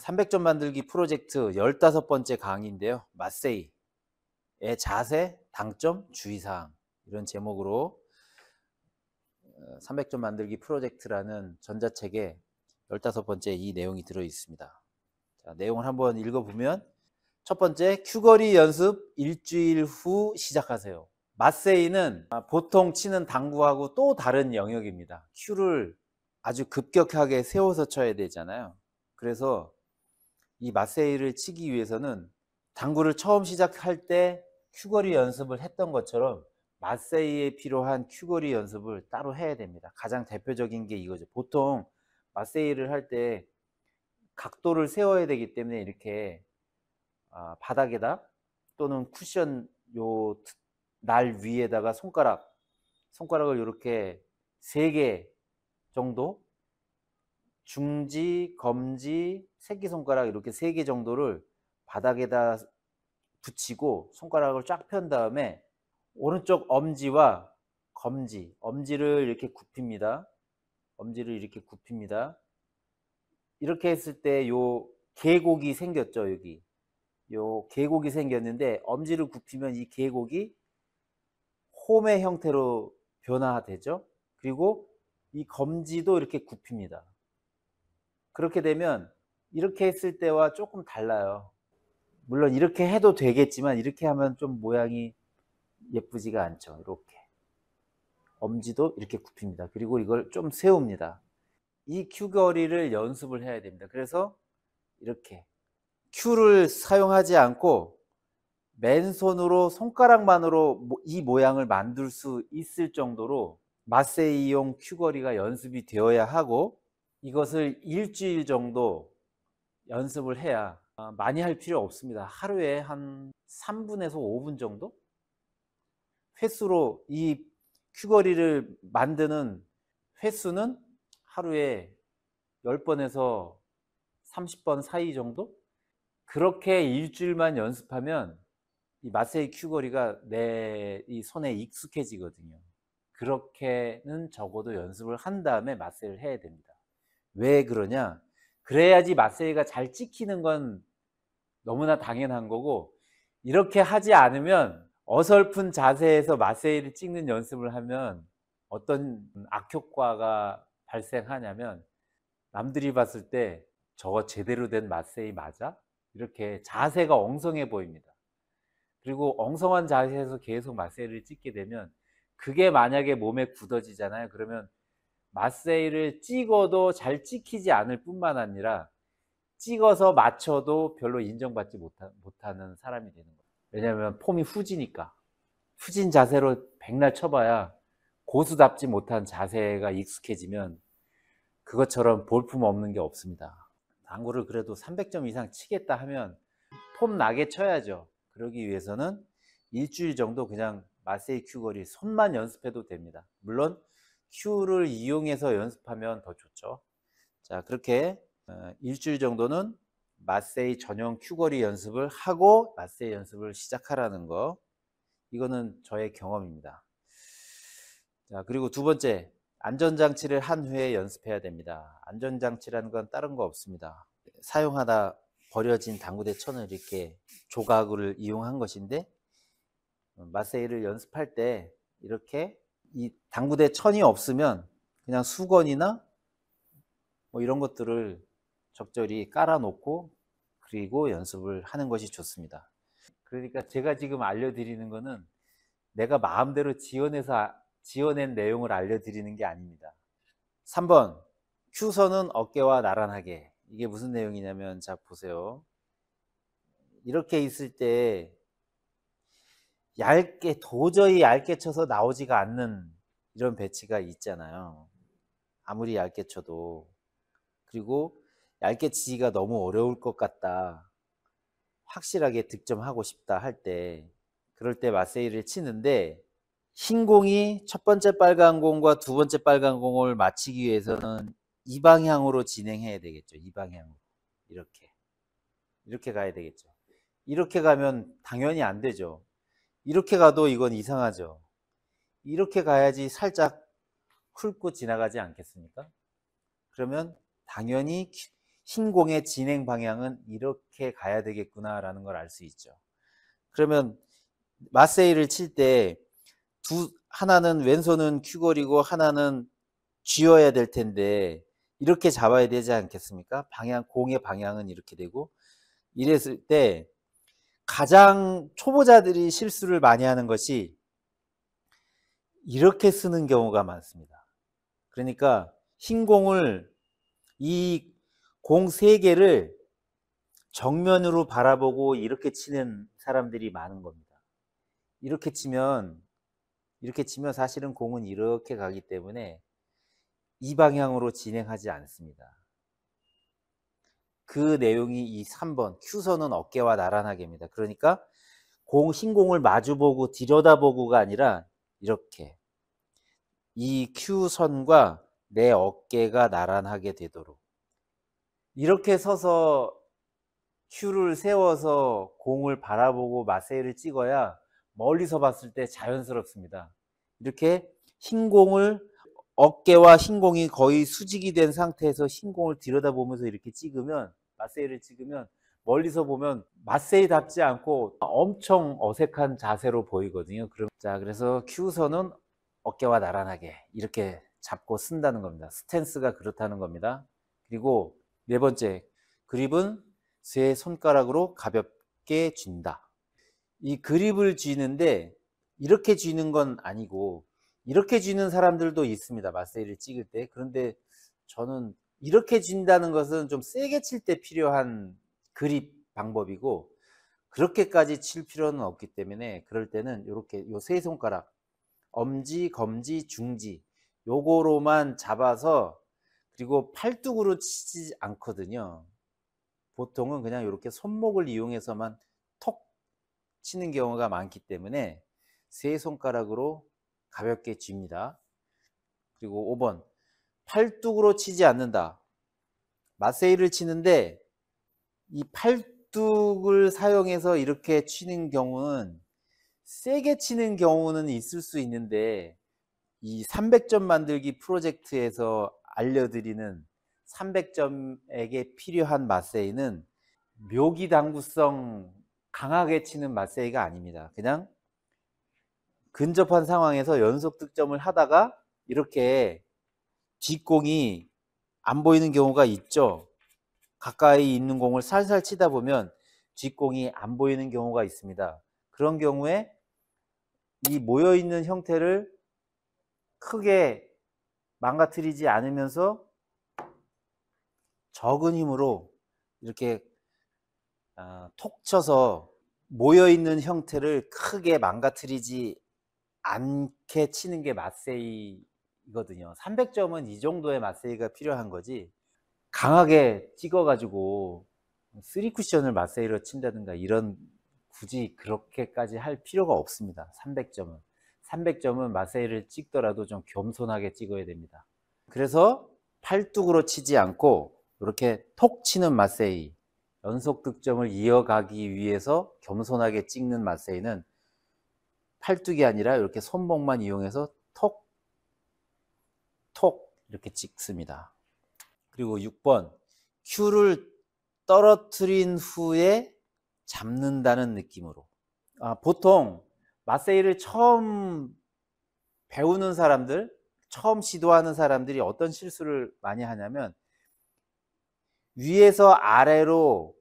300점 만들기 프로젝트 15번째 강의인데요. 마세이의 자세, 당점, 주의사항 이런 제목으로 300점 어, 만들기 프로젝트라는 전자책에 15번째 이 내용이 들어 있습니다. 자, 내용을 한번 읽어보면 첫 번째 큐거리 연습 일주일 후 시작하세요. 마세이는 보통 치는 당구하고 또 다른 영역입니다. 큐를 아주 급격하게 세워서 쳐야 되잖아요. 그래서 이 마세이를 치기 위해서는 당구를 처음 시작할 때 큐거리 연습을 했던 것처럼 마세이에 필요한 큐거리 연습을 따로 해야 됩니다. 가장 대표적인 게 이거죠. 보통 마세이를 할 때 각도를 세워야 되기 때문에 이렇게 아, 바닥에다 또는 쿠션 요 날 위에다가 손가락 손가락을 이렇게 세 개 정도 중지, 검지, 새끼손가락 이렇게 세 개 정도를 바닥에다 붙이고 손가락을 쫙 편 다음에 오른쪽 엄지와 검지, 엄지를 이렇게 굽힙니다. 엄지를 이렇게 굽힙니다. 이렇게 했을 때 요 계곡이 생겼죠, 여기. 요 계곡이 생겼는데 엄지를 굽히면 이 계곡이 홈의 형태로 변화되죠. 그리고 이 검지도 이렇게 굽힙니다. 그렇게 되면 이렇게 했을 때와 조금 달라요. 물론 이렇게 해도 되겠지만 이렇게 하면 좀 모양이 예쁘지가 않죠. 이렇게. 엄지도 이렇게 굽힙니다. 그리고 이걸 좀 세웁니다. 이 큐거리를 연습을 해야 됩니다. 그래서 이렇게 큐를 사용하지 않고 맨손으로 손가락만으로 이 모양을 만들 수 있을 정도로 마세이용 큐거리가 연습이 되어야 하고 이것을 일주일 정도 연습을 해야 아, 많이 할 필요 없습니다. 하루에 한 3분에서 5분 정도? 횟수로 이 큐거리를 만드는 횟수는 하루에 10번에서 30번 사이 정도? 그렇게 일주일만 연습하면 이 마세이 큐거리가 내 이 손에 익숙해지거든요. 그렇게는 적어도 연습을 한 다음에 마세를 해야 됩니다. 왜 그러냐? 그래야지 마세이가잘 찍히는 건 너무나 당연한 거고 이렇게 하지 않으면 어설픈 자세에서 마세이를 찍는 연습을 하면 어떤 악효과가 발생하냐면 남들이 봤을 때 저거 제대로 된마세이 맞아? 이렇게 자세가 엉성해 보입니다. 그리고 엉성한 자세에서 계속 마세이를 찍게 되면 그게 만약에 몸에 굳어지잖아요. 그러면 마세일을 찍어도 잘 찍히지 않을 뿐만 아니라 찍어서 맞춰도 별로 인정받지 못하, 는 사람이 되는 거예요. 왜냐하면 폼이 후지니까. 후진 자세로 백날 쳐봐야 고수답지 못한 자세가 익숙해지면 그것처럼 볼품 없는 게 없습니다. 당구를 그래도 300점 이상 치겠다 하면 폼 나게 쳐야죠. 그러기 위해서는 일주일 정도 그냥 마세이 큐거리 손만 연습해도 됩니다. 물론 큐를 이용해서 연습하면 더 좋죠. 자, 그렇게 어, 일주일 정도는 마세이 전용 큐거리 연습을 하고 마세이 연습을 시작하라는 거. 이거는 저의 경험입니다. 자, 그리고 두 번째, 안전장치를 한 후에 연습해야 됩니다. 안전장치라는 건 다른 거 없습니다. 사용하다 버려진 당구대 천을 이렇게 조각을 이용한 것인데, 마세이를 어, 연습할 때 이렇게 이 당구대 천이 없으면 그냥 수건이나 뭐 이런 것들을 적절히 깔아놓고 그리고 연습을 하는 것이 좋습니다. 그러니까 제가 지금 알려드리는 것은 내가 마음대로 지어내서 아, 지어낸 내용을 알려드리는 게 아닙니다. 3번 큐선은 어깨와 나란하게 이게 무슨 내용이냐면 자 보세요. 이렇게 있을 때 얇게 도저히 얇게 쳐서 나오지가 않는 이런 배치가 있잖아요. 아무리 얇게 쳐도 그리고 얇게 치기가 너무 어려울 것 같다. 확실하게 득점하고 싶다 할 때 그럴 때 마세이를 치는데 흰 공이 첫 번째 빨간 공과 두 번째 빨간 공을 맞히기 위해서는 이 방향으로 진행해야 되겠죠. 이 방향으로 이렇게 이렇게 가야 되겠죠. 이렇게 가면 당연히 안 되죠. 이렇게 가도 이건 이상하죠. 이렇게 가야지 살짝 훑고 지나가지 않겠습니까? 그러면 당연히 신공의 진행 방향은 이렇게 가야 되겠구나라는 걸 알 수 있죠. 그러면 마세이를 칠 때 두 하나는 왼손은 큐걸이고 하나는 쥐어야 될 텐데 이렇게 잡아야 되지 않겠습니까? 방향 공의 방향은 이렇게 되고 이랬을 때 가장 초보자들이 실수를 많이 하는 것이 이렇게 쓰는 경우가 많습니다. 그러니까 흰 공을 이 공 세 개를 정면으로 바라보고 이렇게 치는 사람들이 많은 겁니다. 이렇게 치면 이렇게 치면 사실은 공은 이렇게 가기 때문에 이 방향으로 진행하지 않습니다. 그 내용이 이 3번 큐선은 어깨와 나란하게입니다. 그러니까 공 신공을 마주보고 들여다보고가 아니라 이렇게 이 큐선과 내 어깨가 나란하게 되도록 이렇게 서서 큐를 세워서 공을 바라보고 마세를 찍어야 멀리서 봤을 때 자연스럽습니다. 이렇게 흰공을 어깨와 흰공이 거의 수직이 된 상태에서 흰공을 들여다보면서 이렇게 찍으면 마세이를 찍으면 멀리서 보면 마세이답지 않고 엄청 어색한 자세로 보이거든요. 그럼 자 그래서 큐선은 어깨와 나란하게 이렇게 잡고 쓴다는 겁니다. 스탠스가 그렇다는 겁니다. 그리고 네 번째 그립은 세 손가락으로 가볍게 쥔다. 이 그립을 쥐는데 이렇게 쥐는 건 아니고 이렇게 쥐는 사람들도 있습니다. 마세이를 찍을 때. 그런데 저는 이렇게 진다는 것은 좀 세게 칠 때 필요한 그립 방법이고 그렇게까지 칠 필요는 없기 때문에 그럴 때는 이렇게 요 세 손가락 엄지, 검지, 중지 요거로만 잡아서 그리고 팔뚝으로 치지 않거든요. 보통은 그냥 이렇게 손목을 이용해서만 톡 치는 경우가 많기 때문에 세 손가락으로 가볍게 쥡니다. 그리고 5번 팔뚝으로 치지 않는다. 마세이를 치는데 이 팔뚝을 사용해서 이렇게 치는 경우는 세게 치는 경우는 있을 수 있는데 이 300점 만들기 프로젝트에서 알려드리는 300점에게 필요한 마세이는 묘기 당구성 강하게 치는 마세이가 아닙니다. 그냥 근접한 상황에서 연속 득점을 하다가 이렇게 뒷공이 안 보이는 경우가 있죠. 가까이 있는 공을 살살 치다 보면 뒷공이 안 보이는 경우가 있습니다. 그런 경우에 이 모여있는 형태를 크게 망가뜨리지 않으면서 적은 힘으로 이렇게 아, 톡 쳐서 모여있는 형태를 크게 망가뜨리지 않게 치는 게 마세이 이거든요. 300점은 이 정도의 마세이가 필요한 거지 강하게 찍어가지고 3쿠션을 마세이로 친다든가 이런 굳이 그렇게까지 할 필요가 없습니다. 300점은. 300점은 마세이를 찍더라도 좀 겸손하게 찍어야 됩니다. 그래서 팔뚝으로 치지 않고 이렇게 톡 치는 마세이, 연속 득점을 이어가기 위해서 겸손하게 찍는 마세이는 팔뚝이 아니라 이렇게 손목만 이용해서 톡톡 이렇게 찍습니다. 그리고 6번 큐를 떨어뜨린 후에 잡는다는 느낌으로 아, 보통 마세이를 처음 배우는 사람들 처음 시도하는 사람들이 어떤 실수를 많이 하냐면 위에서 아래로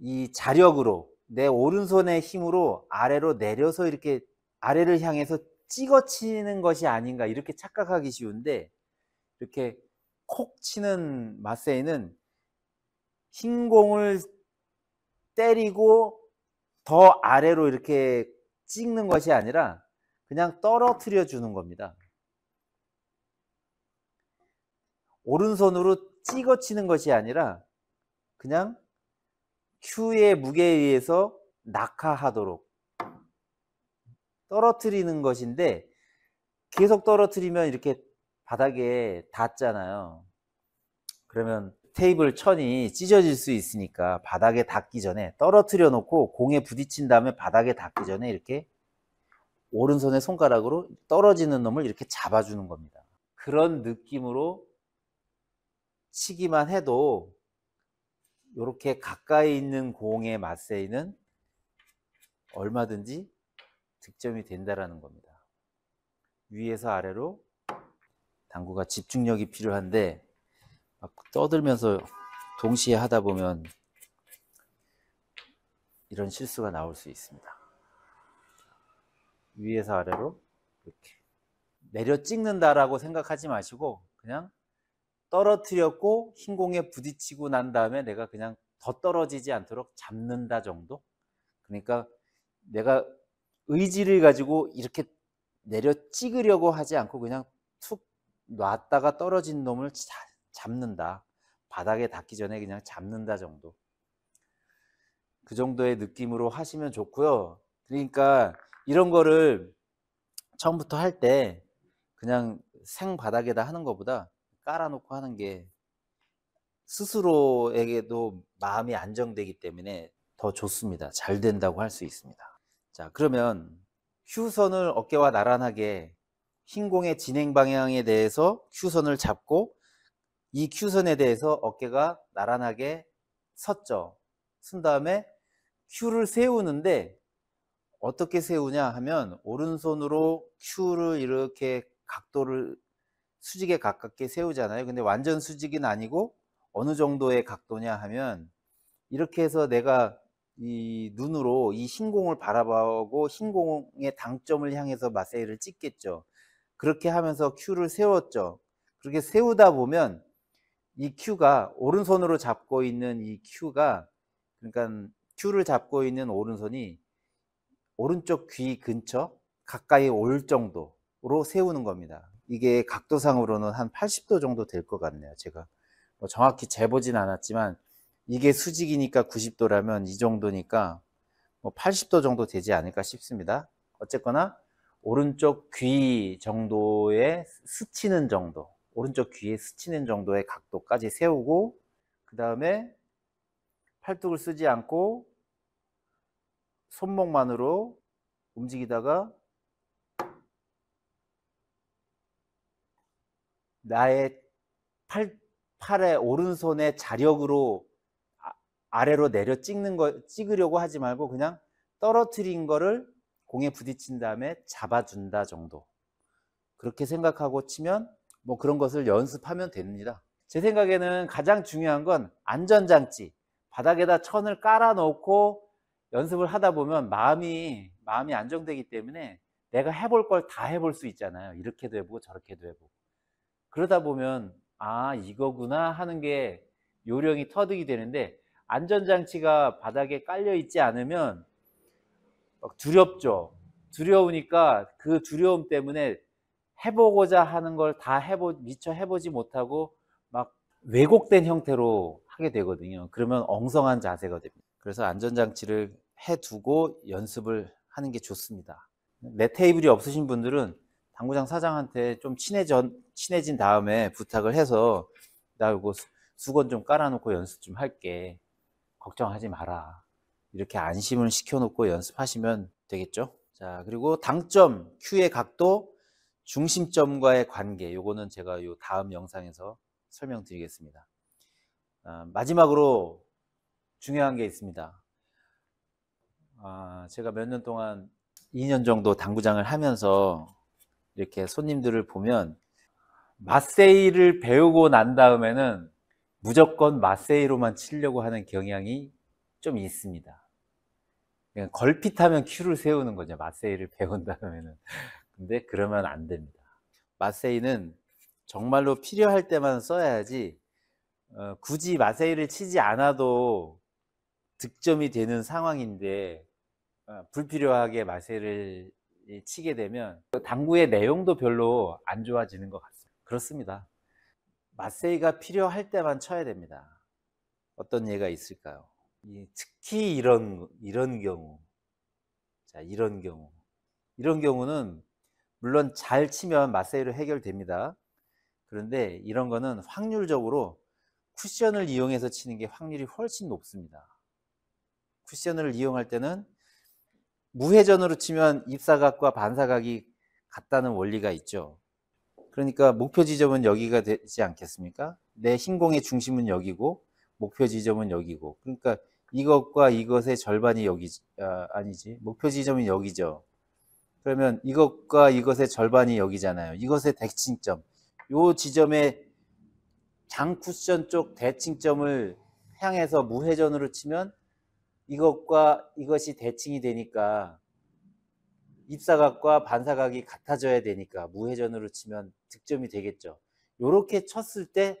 이 자력으로 내 오른손의 힘으로 아래로 내려서 이렇게 아래를 향해서 찍어치는 것이 아닌가 이렇게 착각하기 쉬운데 이렇게 콕 치는 마세이는 흰 공을 때리고 더 아래로 이렇게 찍는 것이 아니라 그냥 떨어뜨려 주는 겁니다. 오른손으로 찍어 치는 것이 아니라 그냥 큐의 무게에 의해서 낙하하도록 떨어뜨리는 것인데 계속 떨어뜨리면 이렇게 바닥에 닿잖아요. 그러면 테이블 천이 찢어질 수 있으니까 바닥에 닿기 전에 떨어뜨려 놓고 공에 부딪힌 다음에 바닥에 닿기 전에 이렇게 오른손의 손가락으로 떨어지는 놈을 이렇게 잡아주는 겁니다. 그런 느낌으로 치기만 해도 이렇게 가까이 있는 공의 맛세이는 얼마든지 득점이 된다라는 겁니다. 위에서 아래로 당구가 집중력이 필요한데 막 떠들면서 동시에 하다 보면 이런 실수가 나올 수 있습니다. 위에서 아래로 이렇게 내려 찍는다라고 생각하지 마시고 그냥 떨어뜨렸고 흰 공에 부딪히고 난 다음에 내가 그냥 더 떨어지지 않도록 잡는다 정도? 그러니까 내가 의지를 가지고 이렇게 내려 찍으려고 하지 않고 그냥 놨다가 떨어진 놈을 잡는다. 바닥에 닿기 전에 그냥 잡는다 정도. 그 정도의 느낌으로 하시면 좋고요. 그러니까 이런 거를 처음부터 할 때 그냥 생 바닥에다 하는 것보다 깔아놓고 하는 게 스스로에게도 마음이 안정되기 때문에 더 좋습니다. 잘 된다고 할 수 있습니다. 자, 그러면 휴선을 어깨와 나란하게 흰공의 진행 방향에 대해서 큐선을 잡고 이큐선에 대해서 어깨가 나란하게 섰죠. 쓴 다음에 Q를 세우는데 어떻게 세우냐 하면 오른손으로 Q를 이렇게 각도를 수직에 가깝게 세우잖아요. 근데 완전 수직은 아니고 어느 정도의 각도냐 하면 이렇게 해서 내가 이 눈으로 이 흰공을 바라보고 흰공의 당점을 향해서 마세이를 찍겠죠. 그렇게 하면서 큐를 세웠죠. 그렇게 세우다 보면 이 큐가 오른손으로 잡고 있는 이 큐가 그러니까 큐를 잡고 있는 오른손이 오른쪽 귀 근처 가까이 올 정도로 세우는 겁니다. 이게 각도상으로는 한 80도 정도 될 것 같네요. 제가 뭐 정확히 재보진 않았지만 이게 수직이니까 90도라면 이 정도니까 뭐 80도 정도 되지 않을까 싶습니다. 어쨌거나 오른쪽 귀 정도에 스치는 정도 오른쪽 귀에 스치는 정도의 각도까지 세우고 그 다음에 팔뚝을 쓰지 않고 손목만으로 움직이다가 나의 팔, 팔의 오른손의 자력으로 아, 아래로 내려 찍는 거, 찍으려고 하지 말고 그냥 떨어뜨린 거를 공에 부딪힌 다음에 잡아준다 정도. 그렇게 생각하고 치면 뭐 그런 것을 연습하면 됩니다. 제 생각에는 가장 중요한 건 안전장치. 바닥에다 천을 깔아놓고 연습을 하다 보면 마음이, 마음이 안정되기 때문에 내가 해볼 걸 다 해볼 수 있잖아요. 이렇게도 해보고 저렇게도 해보고. 그러다 보면, 아, 이거구나 하는 게 요령이 터득이 되는데 안전장치가 바닥에 깔려있지 않으면 막 두렵죠. 두려우니까 그 두려움 때문에 해보고자 하는 걸 다 해보, 미처 해보지 못하고 막 왜곡된 형태로 하게 되거든요. 그러면 엉성한 자세가 됩니다. 그래서 안전장치를 해두고 연습을 하는 게 좋습니다. 내 테이블이 없으신 분들은 당구장 사장한테 좀 친해전, 친해진 다음에 부탁을 해서 나 이거 수건 좀 깔아놓고 연습 좀 할게. 걱정하지 마라. 이렇게 안심을 시켜놓고 연습하시면 되겠죠. 자, 그리고 당점, 큐의 각도, 중심점과의 관계. 요거는 제가 요 다음 영상에서 설명드리겠습니다. 아, 마지막으로 중요한 게 있습니다. 아, 제가 몇 년 동안 2년 정도 당구장을 하면서 이렇게 손님들을 보면 마세이를 배우고 난 다음에는 무조건 마세이로만 치려고 하는 경향이 좀 있습니다. 걸핏하면 큐를 세우는 거죠. 마세이를 배운다면은. 근데 그러면 안 됩니다. 마세이는 정말로 필요할 때만 써야지 어, 굳이 마세이를 치지 않아도 득점이 되는 상황인데 어, 불필요하게 마세이를 치게 되면 그 당구의 내용도 별로 안 좋아지는 것 같습니다. 그렇습니다. 마세이가 필요할 때만 쳐야 됩니다. 어떤 예가 있을까요? 특히 이런 이런 경우, 자 이런 경우, 이런 경우는 물론 잘 치면 마사이로 해결됩니다. 그런데 이런 거는 확률적으로 쿠션을 이용해서 치는 게 확률이 훨씬 높습니다. 쿠션을 이용할 때는 무회전으로 치면 입사각과 반사각이 같다는 원리가 있죠. 그러니까 목표 지점은 여기가 되지 않겠습니까? 내 신공의 중심은 여기고 목표 지점은 여기고 그러니까 이것과 이것의 절반이 여기 아, 아니지 목표 지점이 여기죠. 그러면 이것과 이것의 절반이 여기잖아요. 이것의 대칭점. 요 지점의 장 쿠션 쪽 대칭점을 향해서 무회전으로 치면 이것과 이것이 대칭이 되니까 입사각과 반사각이 같아져야 되니까 무회전으로 치면 득점이 되겠죠. 이렇게 쳤을 때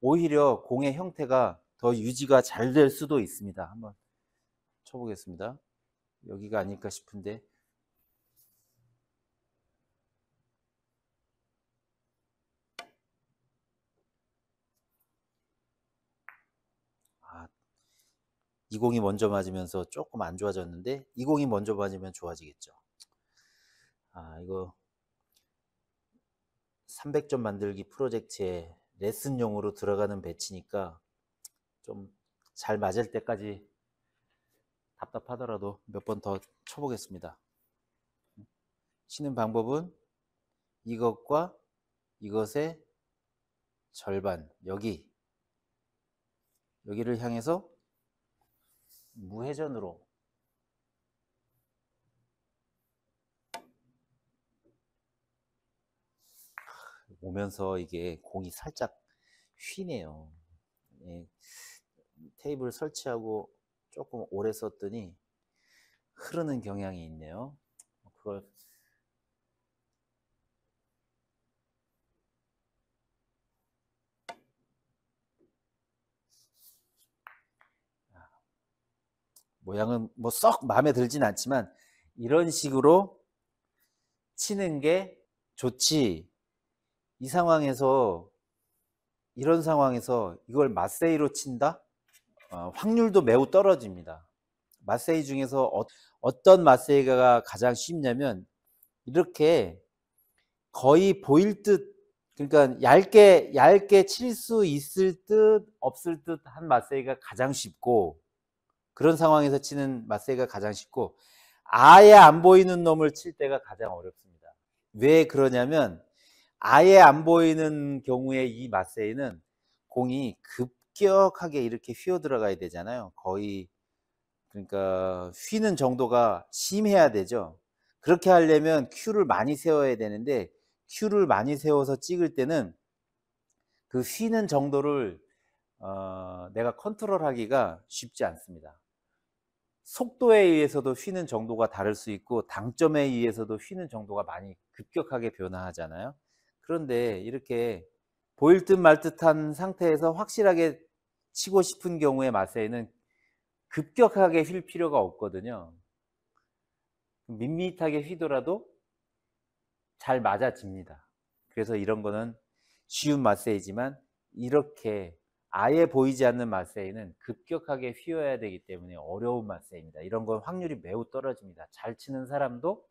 오히려 공의 형태가 더 유지가 잘 될 수도 있습니다. 한번 쳐보겠습니다. 여기가 아닐까 싶은데 아, 20이 먼저 맞으면서 조금 안 좋아졌는데 20이 먼저 맞으면 좋아지겠죠. 아 이거 300점 만들기 프로젝트에 레슨용으로 들어가는 배치니까 좀잘 맞을 때까지 답답하더라도 몇 번 더 쳐보겠습니다. 치는 방법은 이것과 이것의 절반, 여기, 여기를 향해서 무회전으로 오면서 이게 공이 살짝 휘네요. 예. 테이블 설치하고 조금 오래 썼더니 흐르는 경향이 있네요. 그걸 아, 모양은 뭐 썩 마음에 들진 않지만 이런 식으로 치는 게 좋지. 이 상황에서 이런 상황에서 이걸 마세이로 친다? 어, 확률도 매우 떨어집니다. 마세이 중에서 어, 어떤 마세이가 가장 쉽냐면 이렇게 거의 보일 듯 그러니까 얇게 얇게 칠 수 있을 듯 없을 듯 한 마세이가 가장 쉽고 그런 상황에서 치는 마세이가 가장 쉽고 아예 안 보이는 놈을 칠 때가 가장 어렵습니다. 왜 그러냐면 아예 안 보이는 경우에 이 마세이는 공이 급 기억하게 이렇게 휘어 들어가야 되잖아요. 거의 그러니까 휘는 정도가 심해야 되죠. 그렇게 하려면 큐를 많이 세워야 되는데 큐를 많이 세워서 찍을 때는 그 휘는 정도를 어, 내가 컨트롤하기가 쉽지 않습니다. 속도에 의해서도 휘는 정도가 다를 수 있고 당점에 의해서도 휘는 정도가 많이 급격하게 변화하잖아요. 그런데 이렇게 보일 듯 말 듯한 상태에서 확실하게 치고 싶은 경우의 마세이는 급격하게 휠 필요가 없거든요. 밋밋하게 휘더라도 잘 맞아집니다. 그래서 이런 거는 쉬운 마세이지만 이렇게 아예 보이지 않는 마세이는 급격하게 휘어야 되기 때문에 어려운 마세이입니다. 이런 건 확률이 매우 떨어집니다. 잘 치는 사람도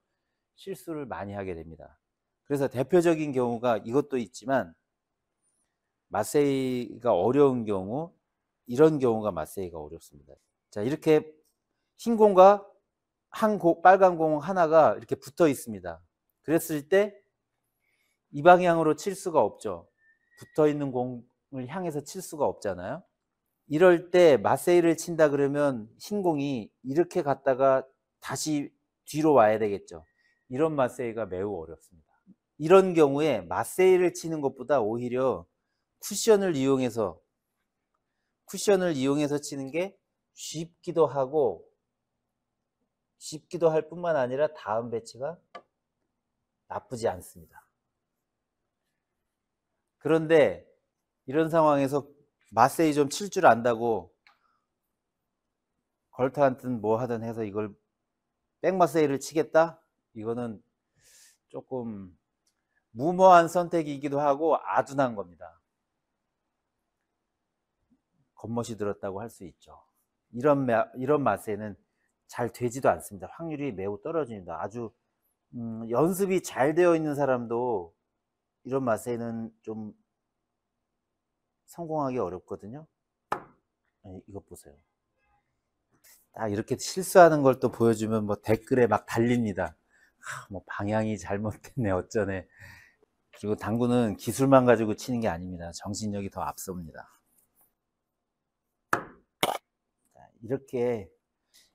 실수를 많이 하게 됩니다. 그래서 대표적인 경우가 이것도 있지만 마세이가 어려운 경우 이런 경우가 마세이가 어렵습니다. 자 이렇게 흰 공과 한 고, 빨간 공 하나가 이렇게 붙어 있습니다. 그랬을 때 이 방향으로 칠 수가 없죠. 붙어 있는 공을 향해서 칠 수가 없잖아요. 이럴 때 마세이를 친다 그러면 흰 공이 이렇게 갔다가 다시 뒤로 와야 되겠죠. 이런 마세이가 매우 어렵습니다. 이런 경우에 마세이를 치는 것보다 오히려 쿠션을 이용해서 쿠션을 이용해서 치는 게 쉽기도 하고 쉽기도 할 뿐만 아니라 다음 배치가 나쁘지 않습니다. 그런데 이런 상황에서 마세이 좀 칠 줄 안다고 걸터한든 뭐 하든 해서 이걸 백마세이를 치겠다? 이거는 조금 무모한 선택이기도 하고 아둔한 겁니다. 겉멋이 들었다고 할 수 있죠. 이런, 이런 맛에는 잘 되지도 않습니다. 확률이 매우 떨어집니다. 아주 음, 연습이 잘 되어 있는 사람도 이런 맛에는 좀 성공하기 어렵거든요. 아니, 네, 이것 보세요. 딱 이렇게 실수하는 걸 또 보여주면 뭐 댓글에 막 달립니다. 아, 뭐 방향이 잘못됐네 어쩌네. 그리고 당구는 기술만 가지고 치는 게 아닙니다. 정신력이 더 앞섭니다. 이렇게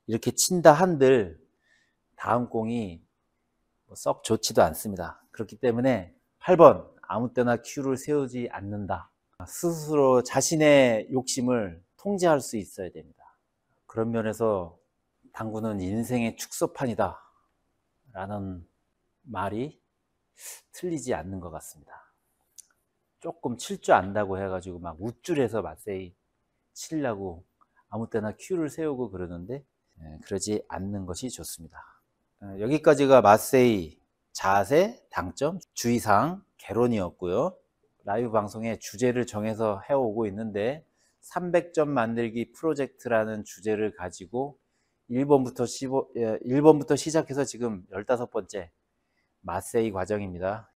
이렇게 친다 한들 다음 공이 뭐 썩 좋지도 않습니다. 그렇기 때문에 8번 아무 때나 큐를 세우지 않는다. 스스로 자신의 욕심을 통제할 수 있어야 됩니다. 그런 면에서 당구는 인생의 축소판이다. 라는 말이 틀리지 않는 것 같습니다. 조금 칠 줄 안다고 해가지고 막 우쭐해서 맛세이 치려고 아무 때나 큐를 세우고 그러는데 예, 그러지 않는 것이 좋습니다. 예, 여기까지가 마세이 자세, 당점, 주의사항, 개론이었고요. 라이브 방송의 주제를 정해서 해오고 있는데 300점 만들기 프로젝트라는 주제를 가지고 1번부터, 15, 1번부터 시작해서 지금 15번째 마세이 과정입니다.